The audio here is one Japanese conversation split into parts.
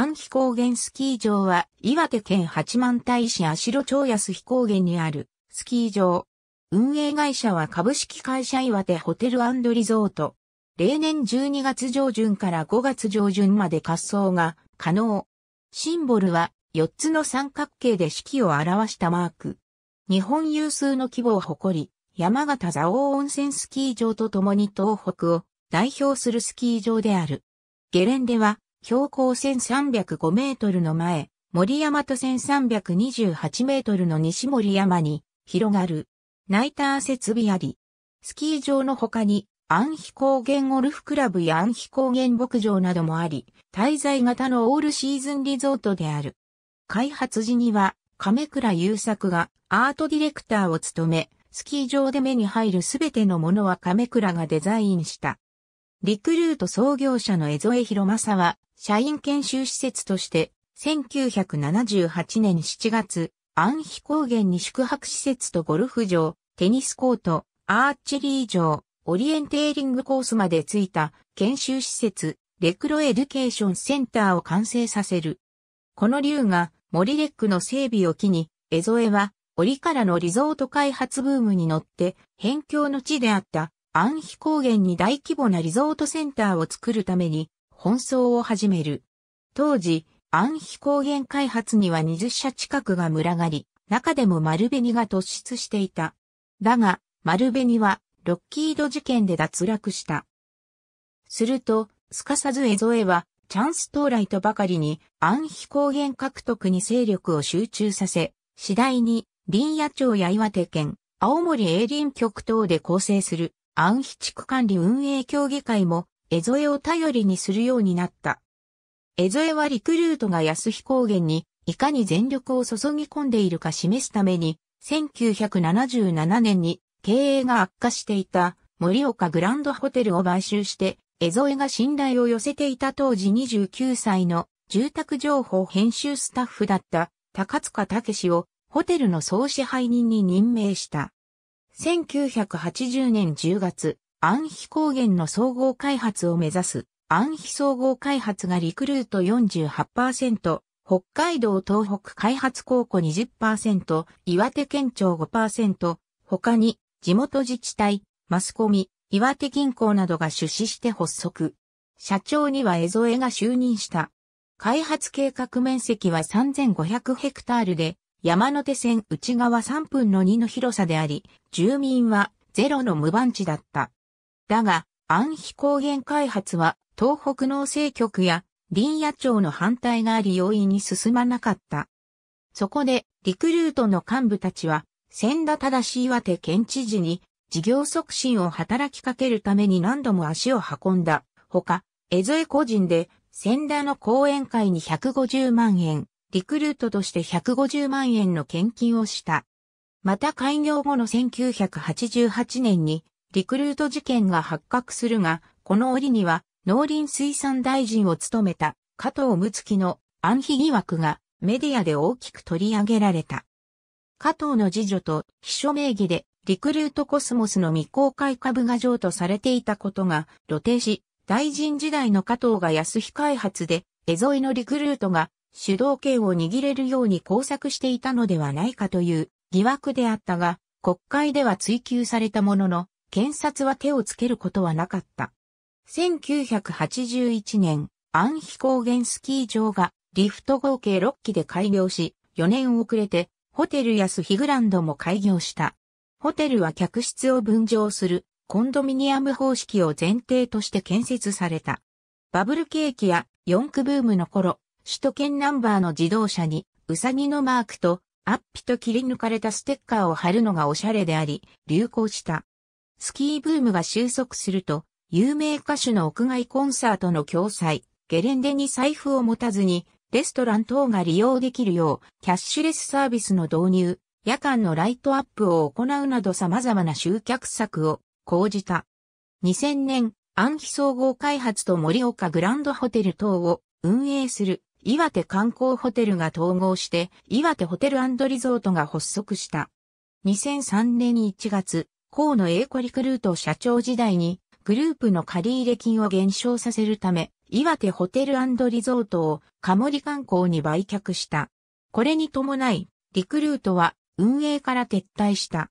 安比高原スキー場は岩手県八幡平市足路町安比高原にあるスキー場。運営会社は株式会社岩手ホテルリゾート。例年12月上旬から5月上旬まで滑走が可能。シンボルは4つの三角形で四季を表したマーク。日本有数の規模を誇り、山形蔵王温泉スキー場とともに東北を代表するスキー場である。ゲレンデは標高1305メートルの前、森山と1328メートルの西森山に広がる。ナイター設備あり。スキー場の他に、安比高原ゴルフクラブや安比高原牧場などもあり、滞在型のオールシーズンリゾートである。開発時には、亀倉優作がアートディレクターを務め、スキー場で目に入るすべてのものは亀倉がデザインした。リクルート創業者の江添博正は、社員研修施設として、1978年7月、安比高原に宿泊施設とゴルフ場、テニスコート、アーチェリー場、オリエンテーリングコースまでついた研修施設、レクロエデュケーションセンターを完成させる。この竜が森レックの整備を機に、江添は折からのリゾート開発ブームに乗って、辺境の地であった安比高原に大規模なリゾートセンターを作るために、奔走を始める。当時、安比高原開発には20社近くが群がり、中でも丸紅が突出していた。だが、丸紅は、ロッキード事件で脱落した。すると、すかさず江へは、チャンス到来とばかりに、安比高原獲得に勢力を集中させ、次第に、林野町や岩手県、青森営林局等で構成する安比地区管理運営協議会も、江添を頼りにするようになった。江添はリクルートが安比高原に、いかに全力を注ぎ込んでいるか示すために、1977年に経営が悪化していた盛岡グランドホテルを買収して、江添が信頼を寄せていた当時29歳の住宅情報編集スタッフだった高塚武をホテルの総支配人に任命した。1980年10月、安比高原の総合開発を目指す、安比総合開発がリクルート48%、北海道東北開発高校20%、岩手県庁5%、他に地元自治体、マスコミ、岩手銀行などが出資して発足。社長には江添が就任した。開発計画面積は3500ヘクタールで、山手線内側3分の2の広さであり、住民はゼロの無番地だった。だが、安比高原開発は東北農政局や林野庁の反対があり容易に進まなかった。そこで、リクルートの幹部たちは、千田正岩手県知事に事業促進を働きかけるために何度も足を運んだ。ほか、江添個人で、千田の講演会に150万円、リクルートとして150万円の献金をした。また開業後の1988年にリクルート事件が発覚するが、この折には農林水産大臣を務めた加藤睦月の安否疑惑がメディアで大きく取り上げられた。加藤の次女と秘書名義でリクルートコスモスの未公開株が譲渡されていたことが露呈し、大臣時代の加藤が安非開発で、江沿いのリクルートが主導権を握れるように工作していたのではないかという疑惑であったが、国会では追及されたものの、検察は手をつけることはなかった。1981年、安ヒ高原スキー場がリフト合計6機で開業し、4年遅れてホテル安日グランドも開業した。ホテルは客室を分譲するコンドミニアム方式を前提として建設された。バブル景気や四駆ブームの頃、首都圏ナンバーの自動車に、うさぎのマークと、アッピと切り抜かれたステッカーを貼るのがおしゃれであり、流行した。スキーブームが収束すると、有名歌手の屋外コンサートの共催、ゲレンデに財布を持たずに、レストラン等が利用できるよう、キャッシュレスサービスの導入、夜間のライトアップを行うなど様々な集客策を講じた。2000年、暗記総合開発と盛岡グランドホテル等を運営する岩手観光ホテルが統合して、岩手ホテルリゾートが発足した。2003年1月、河野栄子リクルート社長時代に、グループの借入金を減少させるため、岩手ホテルリゾートをカモリ観光に売却した。これに伴い、リクルートは運営から撤退した。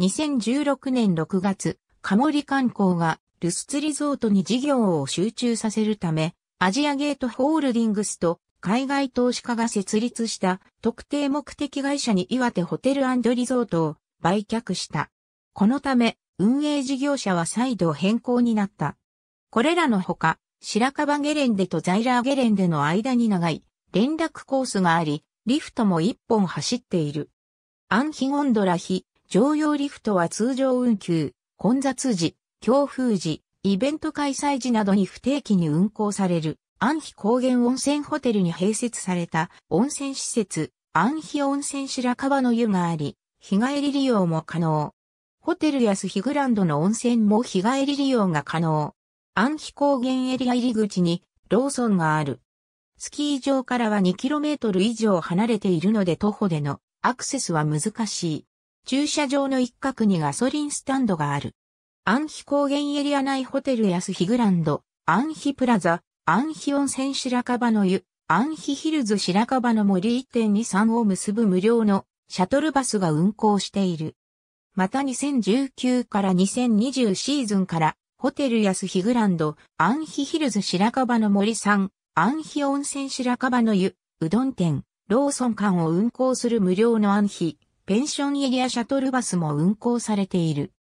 2016年6月、カモリ観光がルスツリゾートに事業を集中させるため、アジアゲートホールディングスと海外投資家が設立した特定目的会社に岩手ホテルリゾートを売却した。このため、運営事業者は再度変更になった。これらのほか、白樺ゲレンデとザイラーゲレンデの間に長い連絡コースがあり、リフトも一本走っている。アンヒゴンドラヒ常用リフトは通常運休、混雑時、強風時、イベント開催時などに不定期に運行される。安比高原温泉ホテルに併設された温泉施設、安比温泉白川の湯があり、日帰り利用も可能。ホテル安比グランドの温泉も日帰り利用が可能。安比高原エリア入り口にローソンがある。スキー場からは 2km 以上離れているので徒歩でのアクセスは難しい。駐車場の一角にガソリンスタンドがある。安比高原エリア内ホテル安比グランド、安比プラザ、アンヒ温泉白樺の湯、アンヒヒルズ白樺の森1.23を結ぶ無料のシャトルバスが運行している。また2019から2020シーズンからホテル安日グランド、アンヒヒルズ白樺の森さん、アンヒ温泉白樺の湯、うどん店、ローソン間を運行する無料のアンヒ、ペンションエリアシャトルバスも運行されている。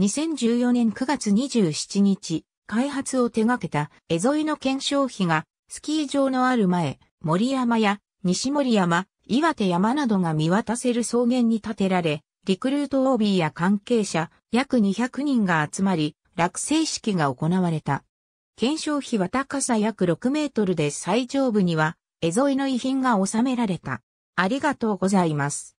2014年9月27日、開発を手掛けた江沿いの検証費がスキー場のある前、森山や西森山、岩手山などが見渡せる草原に建てられ、リクルート OB や関係者約200人が集まり、落成式が行われた。検証費は高さ約6メートルで最上部には、江沿いの遺品が収められた。ありがとうございます。